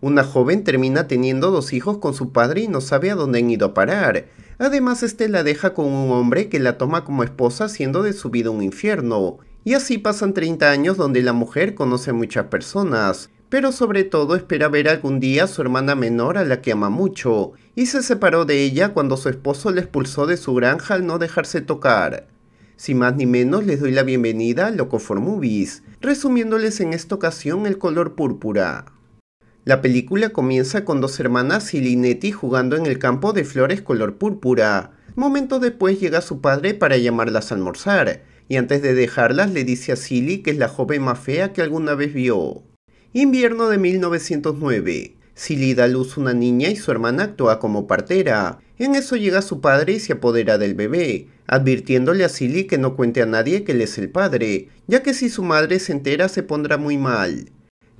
Una joven termina teniendo dos hijos con su padre y no sabe a dónde han ido a parar. Además, este la deja con un hombre que la toma como esposa, siendo de su vida un infierno. Y así pasan 30 años donde la mujer conoce a muchas personas, pero sobre todo espera ver algún día a su hermana menor a la que ama mucho, y se separó de ella cuando su esposo la expulsó de su granja al no dejarse tocar. Sin más ni menos les doy la bienvenida a Loco for Movies, resumiéndoles en esta ocasión el color púrpura. La película comienza con dos hermanas y Silinetti jugando en el campo de flores color púrpura. Momento después llega su padre para llamarlas a almorzar, y antes de dejarlas le dice a Silly que es la joven más fea que alguna vez vio. Invierno de 1909. Silly da a luz una niña y su hermana actúa como partera. En eso llega su padre y se apodera del bebé, advirtiéndole a Silly que no cuente a nadie que él es el padre, ya que si su madre se entera se pondrá muy mal.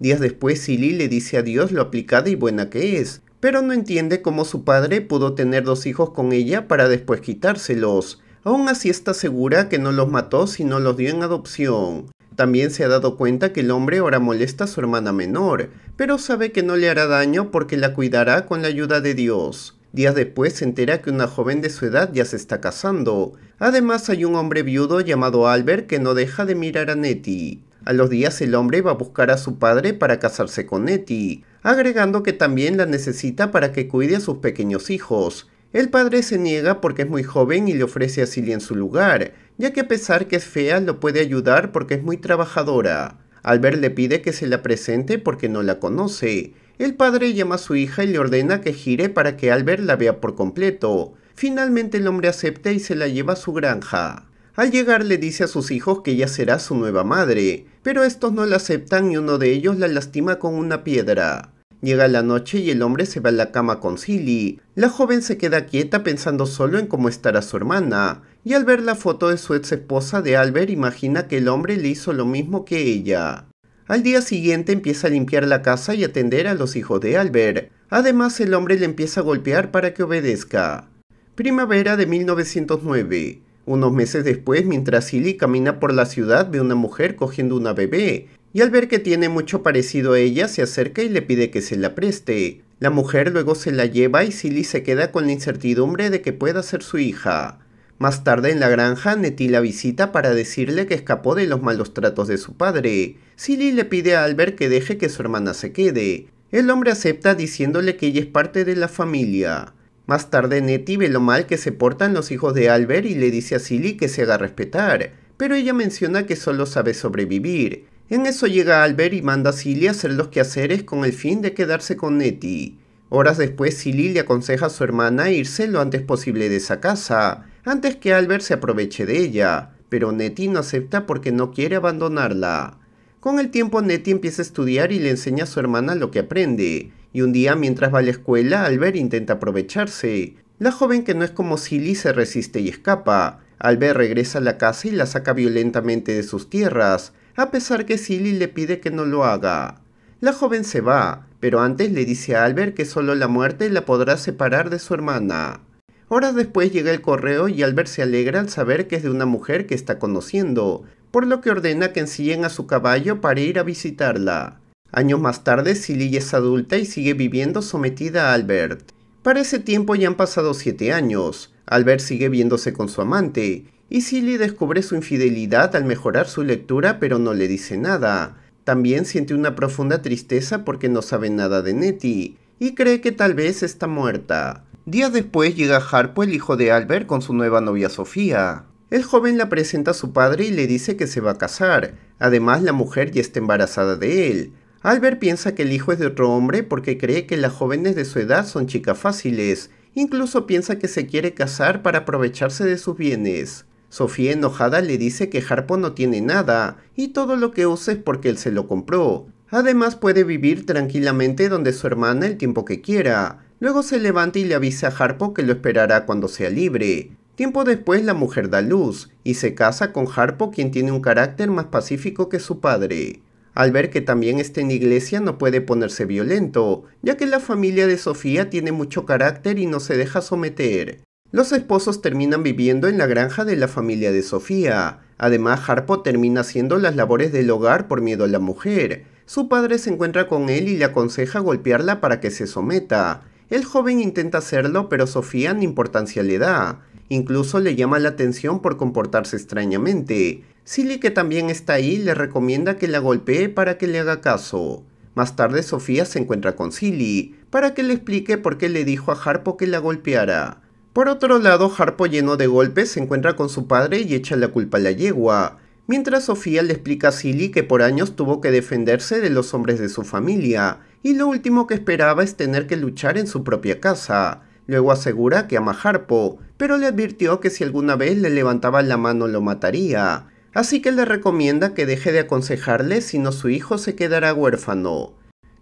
Días después, Silly le dice a Dios lo aplicada y buena que es, pero no entiende cómo su padre pudo tener dos hijos con ella para después quitárselos. Aún así está segura que no los mató sino los dio en adopción. También se ha dado cuenta que el hombre ahora molesta a su hermana menor, pero sabe que no le hará daño porque la cuidará con la ayuda de Dios. Días después se entera que una joven de su edad ya se está casando. Además hay un hombre viudo llamado Albert que no deja de mirar a Nettie. A los días el hombre va a buscar a su padre para casarse con Etty, agregando que también la necesita para que cuide a sus pequeños hijos. El padre se niega porque es muy joven y le ofrece a Silly en su lugar, ya que a pesar que es fea lo puede ayudar porque es muy trabajadora. Albert le pide que se la presente porque no la conoce. El padre llama a su hija y le ordena que gire para que Albert la vea por completo. Finalmente el hombre acepta y se la lleva a su granja. Al llegar le dice a sus hijos que ella será su nueva madre, pero estos no la aceptan y uno de ellos la lastima con una piedra. Llega la noche y el hombre se va a la cama con Silly. La joven se queda quieta pensando solo en cómo estará su hermana, y al ver la foto de su ex esposa de Albert imagina que el hombre le hizo lo mismo que ella. Al día siguiente empieza a limpiar la casa y atender a los hijos de Albert. Además el hombre le empieza a golpear para que obedezca. Primavera de 1909. Unos meses después, mientras Silly camina por la ciudad, ve una mujer cogiendo una bebé, y al ver que tiene mucho parecido a ella, se acerca y le pide que se la preste. La mujer luego se la lleva y Silly se queda con la incertidumbre de que pueda ser su hija. Más tarde en la granja, Nettie la visita para decirle que escapó de los malos tratos de su padre. Silly le pide a Albert que deje que su hermana se quede. El hombre acepta diciéndole que ella es parte de la familia. Más tarde Nettie ve lo mal que se portan los hijos de Albert y le dice a Silly que se haga respetar, pero ella menciona que solo sabe sobrevivir. En eso llega Albert y manda a Silly a hacer los quehaceres con el fin de quedarse con Nettie. Horas después, Silly le aconseja a su hermana irse lo antes posible de esa casa, antes que Albert se aproveche de ella, pero Nettie no acepta porque no quiere abandonarla. Con el tiempo, Nettie empieza a estudiar y le enseña a su hermana lo que aprende, y un día mientras va a la escuela, Albert intenta aprovecharse. La joven que no es como Silly se resiste y escapa. Albert regresa a la casa y la saca violentamente de sus tierras, a pesar que Silly le pide que no lo haga. La joven se va, pero antes le dice a Albert que solo la muerte la podrá separar de su hermana. Horas después llega el correo y Albert se alegra al saber que es de una mujer que está conociendo, por lo que ordena que ensillen a su caballo para ir a visitarla. Años más tarde, Silly es adulta y sigue viviendo sometida a Albert. Para ese tiempo ya han pasado 7 años. Albert sigue viéndose con su amante, y Silly descubre su infidelidad al mejorar su lectura, pero no le dice nada. También siente una profunda tristeza porque no sabe nada de Nettie, y cree que tal vez está muerta. Días después llega Harpo, el hijo de Albert, con su nueva novia Sofía. El joven la presenta a su padre y le dice que se va a casar. Además, la mujer ya está embarazada de él. Albert piensa que el hijo es de otro hombre porque cree que las jóvenes de su edad son chicas fáciles. Incluso piensa que se quiere casar para aprovecharse de sus bienes. Sofía enojada le dice que Harpo no tiene nada y todo lo que usa es porque él se lo compró. Además puede vivir tranquilamente donde su hermana el tiempo que quiera. Luego se levanta y le avisa a Harpo que lo esperará cuando sea libre. Tiempo después la mujer da luz y se casa con Harpo quien tiene un carácter más pacífico que su padre al ver que también está en iglesia no puede ponerse violento, ya que la familia de Sofía tiene mucho carácter y no se deja someter. Los esposos terminan viviendo en la granja de la familia de Sofía. Además, Harpo termina haciendo las labores del hogar por miedo a la mujer. Su padre se encuentra con él y le aconseja golpearla para que se someta. El joven intenta hacerlo, pero Sofía ni importancia le da. Incluso le llama la atención por comportarse extrañamente. Silly, que también está ahí, le recomienda que la golpee para que le haga caso. Más tarde Sofía se encuentra con Silly, para que le explique por qué le dijo a Harpo que la golpeara. Por otro lado, Harpo lleno de golpes se encuentra con su padre y echa la culpa a la yegua, mientras Sofía le explica a Silly que por años tuvo que defenderse de los hombres de su familia, y lo último que esperaba es tener que luchar en su propia casa. Luego asegura que ama a Harpo, pero le advirtió que si alguna vez le levantaba la mano lo mataría así que le recomienda que deje de aconsejarle, si no su hijo se quedará huérfano.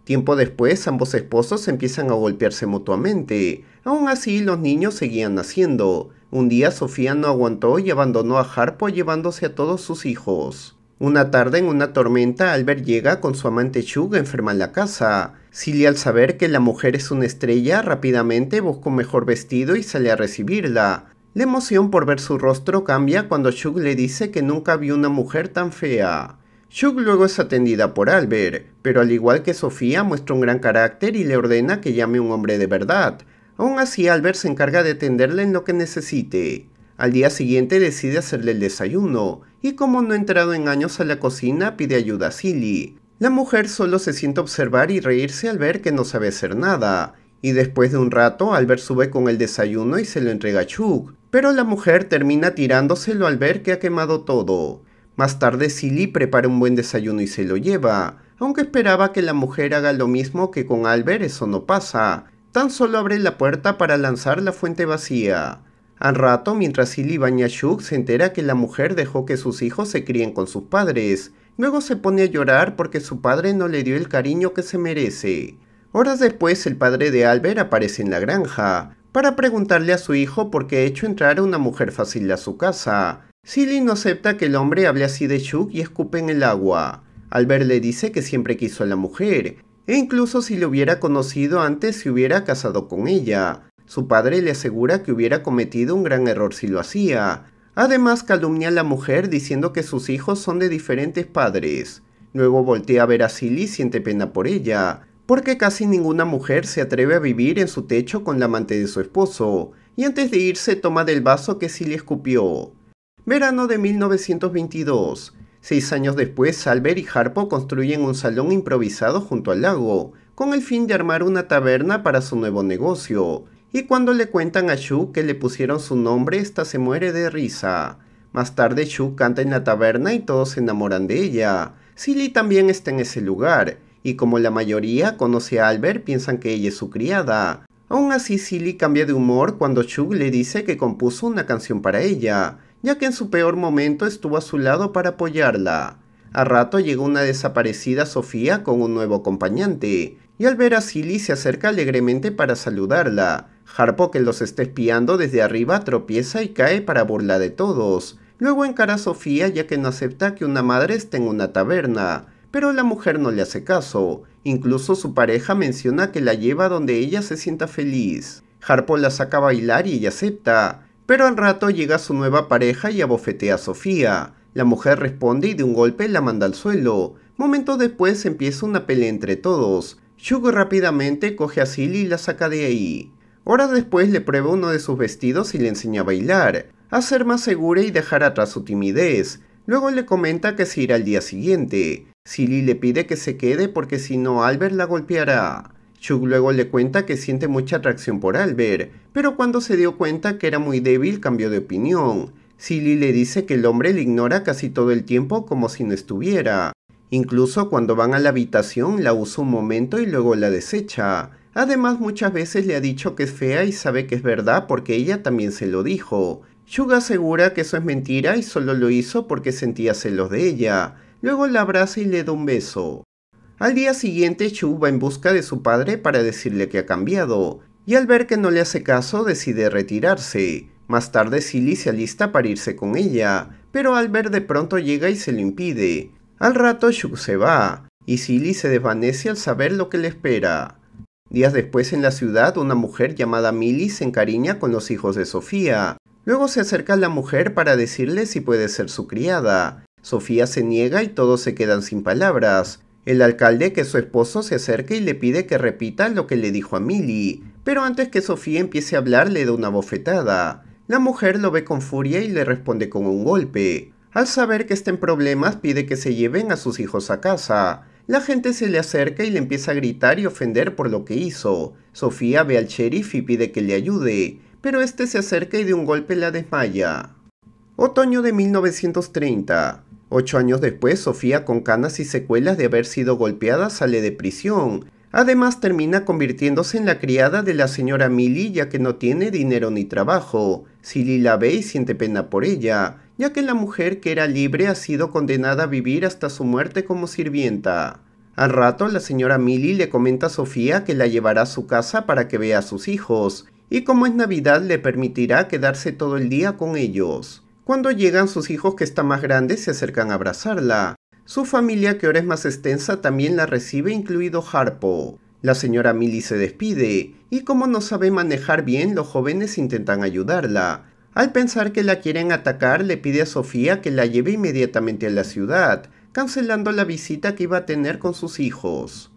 Tiempo después, ambos esposos empiezan a golpearse mutuamente. Aún así, los niños seguían naciendo. Un día, Sofía no aguantó y abandonó a Harpo llevándose a todos sus hijos. Una tarde, en una tormenta, Albert llega con su amante Shug enferma en la casa. Cilia al saber que la mujer es una estrella, rápidamente busca un mejor vestido y sale a recibirla. La emoción por ver su rostro cambia cuando Shug le dice que nunca vio una mujer tan fea. Shug luego es atendida por Albert, pero al igual que Sofía muestra un gran carácter y le ordena que llame a un hombre de verdad. Aún así Albert se encarga de atenderle en lo que necesite. Al día siguiente decide hacerle el desayuno, y como no ha entrado en años a la cocina pide ayuda a Silly. La mujer solo se siente observar y reírse al ver que no sabe hacer nada, y después de un rato Albert sube con el desayuno y se lo entrega a Chuck, pero la mujer termina tirándoselo al ver que ha quemado todo. Más tarde Silly prepara un buen desayuno y se lo lleva, aunque esperaba que la mujer haga lo mismo que con Albert eso no pasa, tan solo abre la puerta para lanzar la fuente vacía. Al rato, mientras Silly baña a Chuck se entera que la mujer dejó que sus hijos se críen con sus padres. Luego se pone a llorar porque su padre no le dio el cariño que se merece. Horas después el padre de Albert aparece en la granja para preguntarle a su hijo por qué ha hecho entrar a una mujer fácil a su casa. Silly no acepta que el hombre hable así de Chuck y escupe en el agua. Albert le dice que siempre quiso a la mujer, e incluso si lo hubiera conocido antes se hubiera casado con ella. Su padre le asegura que hubiera cometido un gran error si lo hacía. Además calumnia a la mujer diciendo que sus hijos son de diferentes padres. Luego voltea a ver a Silly y siente pena por ella porque casi ninguna mujer se atreve a vivir en su techo con la amante de su esposo, y antes de irse toma del vaso que Silly escupió. Verano de 1922. Seis años después, Albert y Harpo construyen un salón improvisado junto al lago, con el fin de armar una taberna para su nuevo negocio, y cuando le cuentan a Shu que le pusieron su nombre, esta se muere de risa. Más tarde Shu canta en la taberna y todos se enamoran de ella. Silly también está en ese lugar, y como la mayoría conoce a Albert, piensan que ella es su criada. Aún así, Silly cambia de humor cuando Chug le dice que compuso una canción para ella, ya que en su peor momento estuvo a su lado para apoyarla. A rato llega una desaparecida Sofía con un nuevo acompañante, y al ver a Silly se acerca alegremente para saludarla. Harpo, que los está espiando desde arriba, tropieza y cae para burla de todos. Luego encara a Sofía ya que no acepta que una madre esté en una taberna pero la mujer no le hace caso. Incluso su pareja menciona que la lleva donde ella se sienta feliz. Harpo la saca a bailar y ella acepta, pero al rato llega su nueva pareja y abofetea a Sofía. La mujer responde y de un golpe la manda al suelo. momento después empieza una pelea entre todos. Shugo rápidamente coge a Silly y la saca de ahí. Horas después le prueba uno de sus vestidos y le enseña a bailar, a ser más segura y dejar atrás su timidez. Luego le comenta que se irá al día siguiente. Silly le pide que se quede porque si no Albert la golpeará. Shug luego le cuenta que siente mucha atracción por Albert, pero cuando se dio cuenta que era muy débil cambió de opinión. Silly le dice que el hombre le ignora casi todo el tiempo como si no estuviera. Incluso cuando van a la habitación la usa un momento y luego la desecha. Además muchas veces le ha dicho que es fea y sabe que es verdad porque ella también se lo dijo. Shug asegura que eso es mentira y solo lo hizo porque sentía celos de ella. Luego la abraza y le da un beso. Al día siguiente, Chu va en busca de su padre para decirle que ha cambiado, y al ver que no le hace caso, decide retirarse. Más tarde, Silly se alista para irse con ella, pero al ver de pronto llega y se lo impide. Al rato, Chu se va, y Silly se desvanece al saber lo que le espera. Días después, en la ciudad, una mujer llamada Millie se encariña con los hijos de Sofía. Luego se acerca a la mujer para decirle si puede ser su criada, Sofía se niega y todos se quedan sin palabras. El alcalde, que es su esposo, se acerca y le pide que repita lo que le dijo a Milly, pero antes que Sofía empiece a hablar le da una bofetada. La mujer lo ve con furia y le responde con un golpe. Al saber que está en problemas pide que se lleven a sus hijos a casa. La gente se le acerca y le empieza a gritar y ofender por lo que hizo. Sofía ve al sheriff y pide que le ayude, pero este se acerca y de un golpe la desmaya. Otoño de 1930. Ocho años después, Sofía, con canas y secuelas de haber sido golpeada, sale de prisión. Además, termina convirtiéndose en la criada de la señora Millie, ya que no tiene dinero ni trabajo. Silly la ve y siente pena por ella, ya que la mujer que era libre ha sido condenada a vivir hasta su muerte como sirvienta. Al rato, la señora Millie le comenta a Sofía que la llevará a su casa para que vea a sus hijos, y como es Navidad le permitirá quedarse todo el día con ellos. Cuando llegan sus hijos que están más grandes se acercan a abrazarla. Su familia que ahora es más extensa también la recibe incluido Harpo. La señora Millie se despide y como no sabe manejar bien los jóvenes intentan ayudarla. Al pensar que la quieren atacar le pide a Sofía que la lleve inmediatamente a la ciudad, cancelando la visita que iba a tener con sus hijos.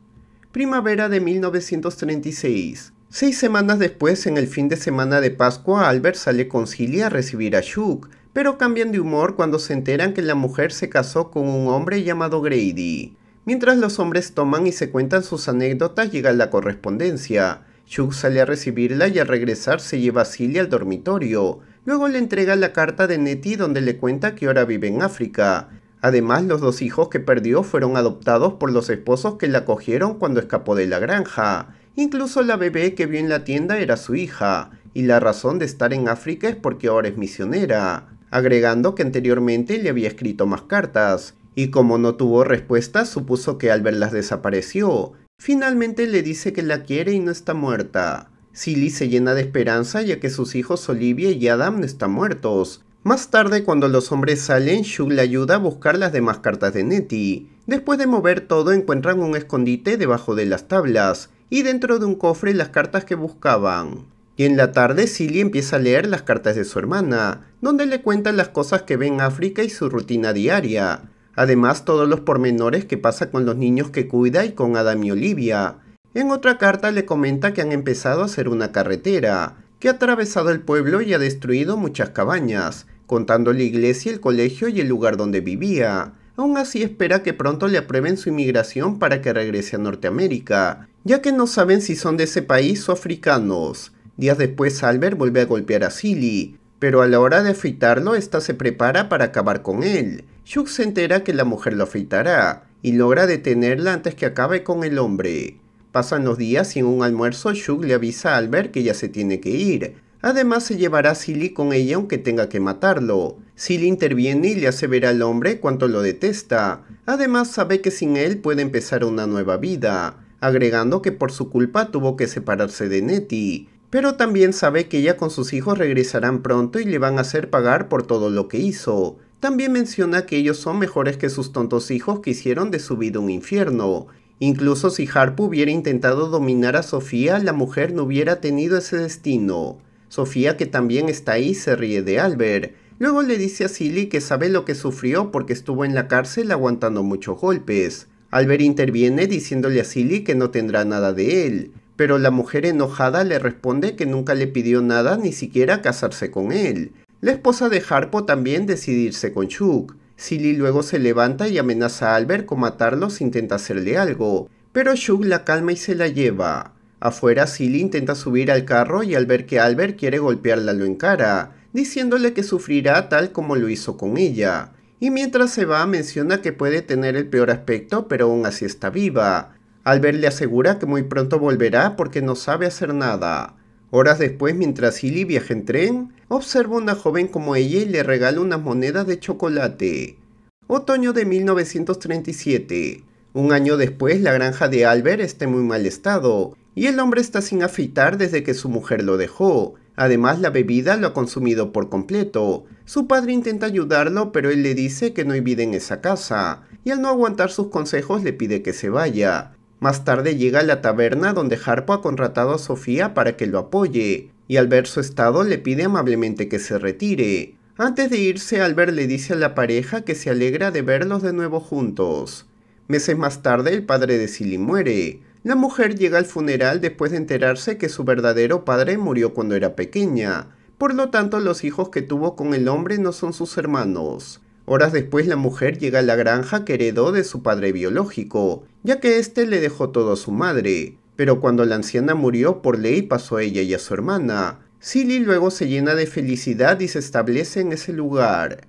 Primavera de 1936. Seis semanas después, en el fin de semana de Pascua, Albert sale con Cilia a recibir a Shuk, pero cambian de humor cuando se enteran que la mujer se casó con un hombre llamado Grady. Mientras los hombres toman y se cuentan sus anécdotas, llega la correspondencia. Chuck sale a recibirla y al regresar se lleva a Silly al dormitorio. Luego le entrega la carta de Nettie donde le cuenta que ahora vive en África. Además, los dos hijos que perdió fueron adoptados por los esposos que la cogieron cuando escapó de la granja. Incluso la bebé que vio en la tienda era su hija, y la razón de estar en África es porque ahora es misionera agregando que anteriormente le había escrito más cartas, y como no tuvo respuesta supuso que Albert las desapareció. Finalmente le dice que la quiere y no está muerta. Silly se llena de esperanza ya que sus hijos Olivia y Adam están muertos. Más tarde, cuando los hombres salen, Shug le ayuda a buscar las demás cartas de Nettie. Después de mover todo, encuentran un escondite debajo de las tablas, y dentro de un cofre las cartas que buscaban. Y en la tarde Silly empieza a leer las cartas de su hermana, donde le cuenta las cosas que ve en África y su rutina diaria. Además todos los pormenores que pasa con los niños que cuida y con Adam y Olivia. En otra carta le comenta que han empezado a hacer una carretera, que ha atravesado el pueblo y ha destruido muchas cabañas, contando la iglesia, el colegio y el lugar donde vivía. Aún así espera que pronto le aprueben su inmigración para que regrese a Norteamérica, ya que no saben si son de ese país o africanos. Días después Albert vuelve a golpear a Silly, pero a la hora de afeitarlo, esta se prepara para acabar con él. Shug se entera que la mujer lo afeitará, y logra detenerla antes que acabe con el hombre. Pasan los días y en un almuerzo Shug le avisa a Albert que ya se tiene que ir. Además se llevará a Silly con ella aunque tenga que matarlo. Silly interviene y le hace ver al hombre cuánto lo detesta. Además sabe que sin él puede empezar una nueva vida, agregando que por su culpa tuvo que separarse de Nettie. Pero también sabe que ella con sus hijos regresarán pronto y le van a hacer pagar por todo lo que hizo. También menciona que ellos son mejores que sus tontos hijos que hicieron de su vida un infierno. Incluso si Harpo hubiera intentado dominar a Sofía, la mujer no hubiera tenido ese destino. Sofía, que también está ahí, se ríe de Albert. Luego le dice a Silly que sabe lo que sufrió porque estuvo en la cárcel aguantando muchos golpes. Albert interviene diciéndole a Silly que no tendrá nada de él pero la mujer enojada le responde que nunca le pidió nada ni siquiera casarse con él. La esposa de Harpo también decide irse con Chuck. Silly luego se levanta y amenaza a Albert con matarlo si intenta hacerle algo, pero Chuck la calma y se la lleva. Afuera Silly intenta subir al carro y al ver que Albert quiere golpearla lo encara, diciéndole que sufrirá tal como lo hizo con ella. Y mientras se va menciona que puede tener el peor aspecto pero aún así está viva, Albert le asegura que muy pronto volverá porque no sabe hacer nada. Horas después, mientras Hilly viaja en tren, observa a una joven como ella y le regala unas monedas de chocolate. Otoño de 1937. Un año después, la granja de Albert está en muy mal estado, y el hombre está sin afeitar desde que su mujer lo dejó. Además, la bebida lo ha consumido por completo. Su padre intenta ayudarlo, pero él le dice que no hay en esa casa, y al no aguantar sus consejos le pide que se vaya. Más tarde llega a la taberna donde Harpo ha contratado a Sofía para que lo apoye, y al ver su estado le pide amablemente que se retire. Antes de irse, Albert le dice a la pareja que se alegra de verlos de nuevo juntos. Meses más tarde, el padre de Silly muere. La mujer llega al funeral después de enterarse que su verdadero padre murió cuando era pequeña. Por lo tanto, los hijos que tuvo con el hombre no son sus hermanos. Horas después la mujer llega a la granja que heredó de su padre biológico, ya que éste le dejó todo a su madre. Pero cuando la anciana murió por ley pasó a ella y a su hermana. Silly luego se llena de felicidad y se establece en ese lugar.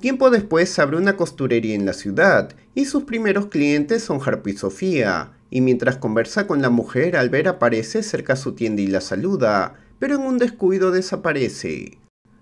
Tiempo después abre una costurería en la ciudad, y sus primeros clientes son Harpo y Sofía, y mientras conversa con la mujer, Albert aparece cerca a su tienda y la saluda, pero en un descuido desaparece.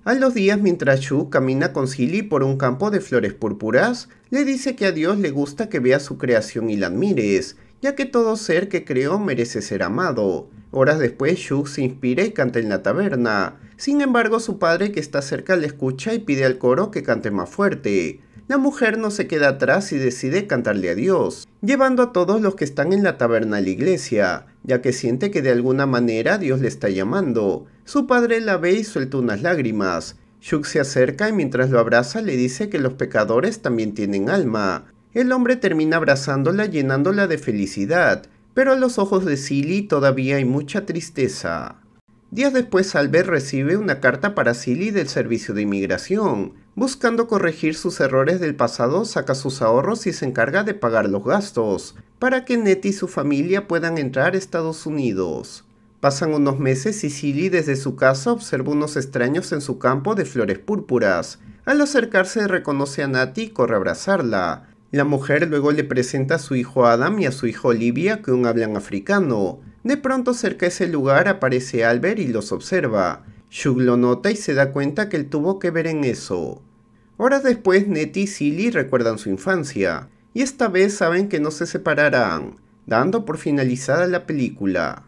A los días, mientras Shu camina con Silly por un campo de flores púrpuras, le dice que a Dios le gusta que vea su creación y la admires, ya que todo ser que creó merece ser amado. Horas después, Shu se inspira y canta en la taberna. Sin embargo, su padre, que está cerca, le escucha y pide al coro que cante más fuerte. La mujer no se queda atrás y decide cantarle a Dios, llevando a todos los que están en la taberna a la iglesia ya que siente que de alguna manera Dios le está llamando. Su padre la ve y suelta unas lágrimas. Shuk se acerca y mientras lo abraza le dice que los pecadores también tienen alma. El hombre termina abrazándola llenándola de felicidad, pero a los ojos de Silly todavía hay mucha tristeza. Días después, Albert recibe una carta para Silly del Servicio de Inmigración. Buscando corregir sus errores del pasado, saca sus ahorros y se encarga de pagar los gastos, para que Nettie y su familia puedan entrar a Estados Unidos. Pasan unos meses y Silly desde su casa observa unos extraños en su campo de flores púrpuras. Al acercarse reconoce a Nettie y corre a abrazarla. La mujer luego le presenta a su hijo Adam y a su hijo Olivia que aún hablan africano. De pronto cerca de ese lugar aparece Albert y los observa. Shug lo nota y se da cuenta que él tuvo que ver en eso. Horas después, Nettie y Silly recuerdan su infancia, y esta vez saben que no se separarán, dando por finalizada la película.